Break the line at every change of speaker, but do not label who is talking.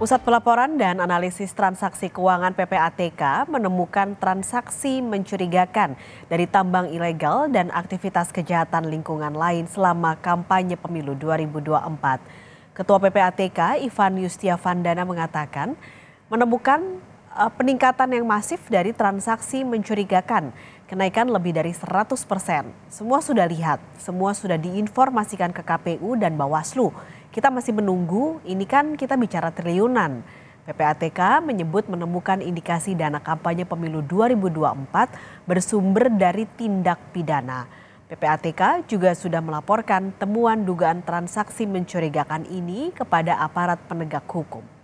Pusat Pelaporan dan Analisis Transaksi Keuangan PPATK menemukan transaksi mencurigakan dari tambang ilegal dan aktivitas kejahatan lingkungan lain selama kampanye pemilu 2024. Ketua PPATK Ivan Yustiavandana mengatakan menemukan eh, peningkatan yang masif dari transaksi mencurigakan, kenaikan lebih dari 100 persen. Semua sudah lihat, semua sudah diinformasikan ke KPU dan Bawaslu. Kita masih menunggu, ini kan kita bicara triliunan. PPATK menyebut menemukan indikasi dana kampanye pemilu 2024 bersumber dari tindak pidana. PPATK juga sudah melaporkan temuan dugaan transaksi mencurigakan ini kepada aparat penegak hukum.